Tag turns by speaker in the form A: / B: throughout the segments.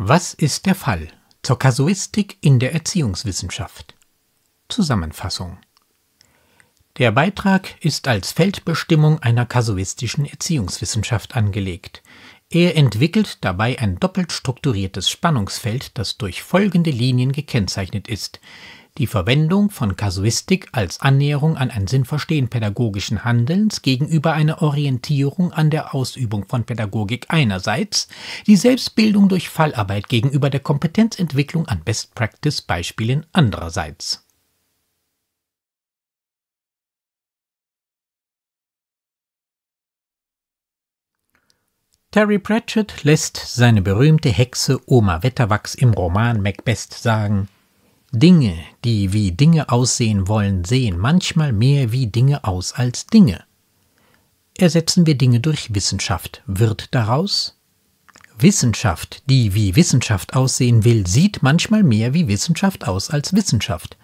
A: Was ist der Fall zur Kasuistik in der Erziehungswissenschaft? Zusammenfassung. Der Beitrag ist als Feldbestimmung einer kasuistischen Erziehungswissenschaft angelegt. Er entwickelt dabei ein doppelt strukturiertes Spannungsfeld, das durch folgende Linien gekennzeichnet ist, die Verwendung von Kasuistik als Annäherung an ein Sinnverstehen pädagogischen Handelns gegenüber einer Orientierung an der Ausübung von Pädagogik einerseits, die Selbstbildung durch Fallarbeit gegenüber der Kompetenzentwicklung an Best-Practice-Beispielen andererseits. Terry Pratchett lässt seine berühmte Hexe Oma Wetterwachs im Roman Macbeth sagen, Dinge, die wie Dinge aussehen wollen, sehen manchmal mehr wie Dinge aus als Dinge. Ersetzen wir Dinge durch Wissenschaft, wird daraus Wissenschaft, die wie Wissenschaft aussehen will, sieht manchmal mehr wie Wissenschaft aus als Wissenschaft.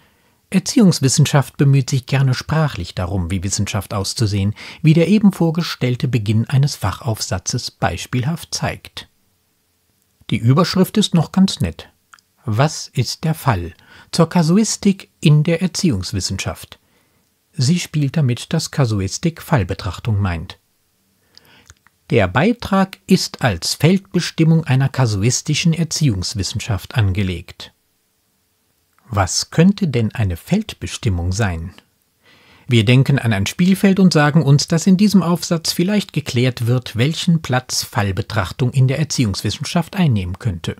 A: Erziehungswissenschaft bemüht sich gerne sprachlich darum, wie Wissenschaft auszusehen, wie der eben vorgestellte Beginn eines Fachaufsatzes beispielhaft zeigt. Die Überschrift ist noch ganz nett. Was ist der Fall? zur Kasuistik in der Erziehungswissenschaft. Sie spielt damit, dass Kasuistik Fallbetrachtung meint. Der Beitrag ist als Feldbestimmung einer kasuistischen Erziehungswissenschaft angelegt. Was könnte denn eine Feldbestimmung sein? Wir denken an ein Spielfeld und sagen uns, dass in diesem Aufsatz vielleicht geklärt wird, welchen Platz Fallbetrachtung in der Erziehungswissenschaft einnehmen könnte.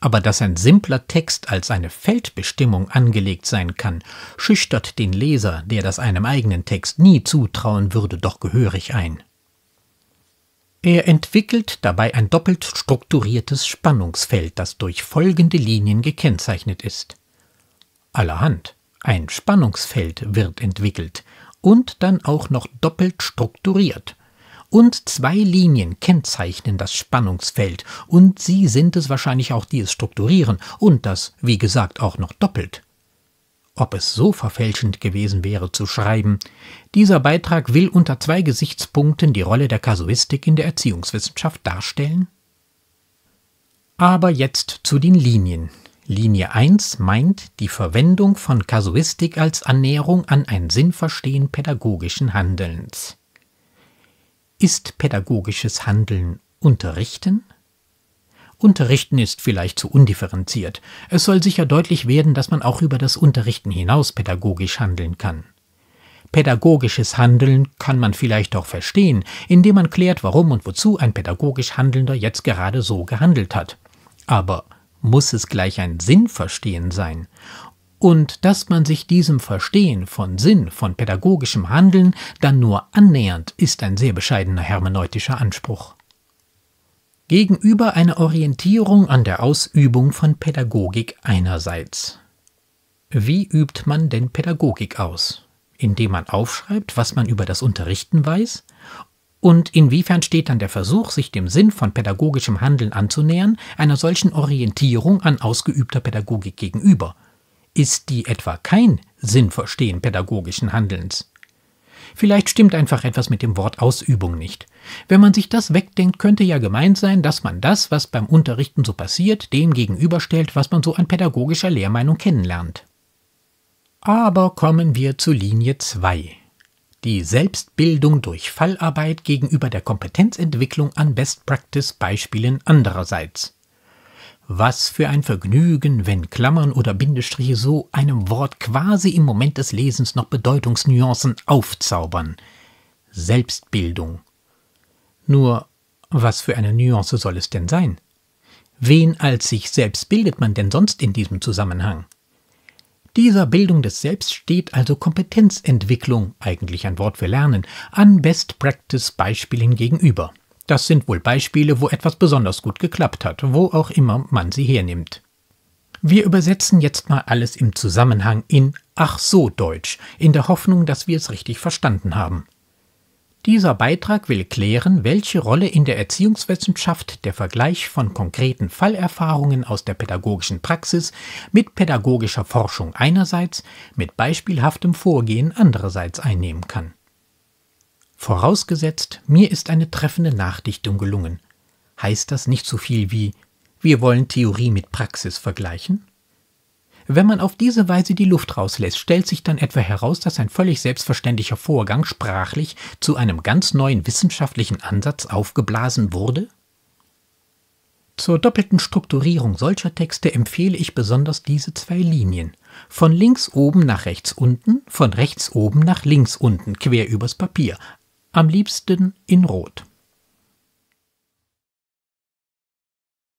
A: Aber dass ein simpler Text als eine Feldbestimmung angelegt sein kann, schüchtert den Leser, der das einem eigenen Text nie zutrauen würde, doch gehörig ein. Er entwickelt dabei ein doppelt strukturiertes Spannungsfeld, das durch folgende Linien gekennzeichnet ist. Allerhand, ein Spannungsfeld wird entwickelt und dann auch noch doppelt strukturiert, und zwei Linien kennzeichnen das Spannungsfeld und sie sind es wahrscheinlich auch, die es strukturieren und das, wie gesagt, auch noch doppelt. Ob es so verfälschend gewesen wäre zu schreiben, dieser Beitrag will unter zwei Gesichtspunkten die Rolle der Kasuistik in der Erziehungswissenschaft darstellen? Aber jetzt zu den Linien. Linie 1 meint die Verwendung von Kasuistik als Annäherung an ein Sinnverstehen pädagogischen Handelns. Ist pädagogisches Handeln Unterrichten? Unterrichten ist vielleicht zu undifferenziert. Es soll sicher deutlich werden, dass man auch über das Unterrichten hinaus pädagogisch handeln kann. Pädagogisches Handeln kann man vielleicht auch verstehen, indem man klärt, warum und wozu ein pädagogisch Handelnder jetzt gerade so gehandelt hat. Aber muss es gleich ein Sinnverstehen sein? und dass man sich diesem Verstehen von Sinn, von pädagogischem Handeln dann nur annähernd, ist ein sehr bescheidener hermeneutischer Anspruch. Gegenüber einer Orientierung an der Ausübung von Pädagogik einerseits. Wie übt man denn Pädagogik aus? Indem man aufschreibt, was man über das Unterrichten weiß? Und inwiefern steht dann der Versuch, sich dem Sinn von pädagogischem Handeln anzunähern, einer solchen Orientierung an ausgeübter Pädagogik gegenüber? ist die etwa kein Sinnverstehen pädagogischen Handelns. Vielleicht stimmt einfach etwas mit dem Wort Ausübung nicht. Wenn man sich das wegdenkt, könnte ja gemeint sein, dass man das, was beim Unterrichten so passiert, dem gegenüberstellt, was man so an pädagogischer Lehrmeinung kennenlernt. Aber kommen wir zu Linie 2. Die Selbstbildung durch Fallarbeit gegenüber der Kompetenzentwicklung an Best-Practice-Beispielen andererseits. Was für ein Vergnügen, wenn Klammern oder Bindestriche so einem Wort quasi im Moment des Lesens noch Bedeutungsnuancen aufzaubern. Selbstbildung. Nur, was für eine Nuance soll es denn sein? Wen als sich selbst bildet man denn sonst in diesem Zusammenhang? Dieser Bildung des Selbst steht also Kompetenzentwicklung, eigentlich ein Wort für Lernen, an Best Practice Beispielen gegenüber. Das sind wohl Beispiele, wo etwas besonders gut geklappt hat, wo auch immer man sie hernimmt. Wir übersetzen jetzt mal alles im Zusammenhang in Ach so Deutsch, in der Hoffnung, dass wir es richtig verstanden haben. Dieser Beitrag will klären, welche Rolle in der Erziehungswissenschaft der Vergleich von konkreten Fallerfahrungen aus der pädagogischen Praxis mit pädagogischer Forschung einerseits, mit beispielhaftem Vorgehen andererseits einnehmen kann. Vorausgesetzt, mir ist eine treffende Nachdichtung gelungen. Heißt das nicht so viel wie wir wollen Theorie mit Praxis vergleichen? Wenn man auf diese Weise die Luft rauslässt, stellt sich dann etwa heraus, dass ein völlig selbstverständlicher Vorgang sprachlich zu einem ganz neuen wissenschaftlichen Ansatz aufgeblasen wurde? Zur doppelten Strukturierung solcher Texte empfehle ich besonders diese zwei Linien. Von links oben nach rechts unten, von rechts oben nach links unten, quer übers Papier, am liebsten in Rot.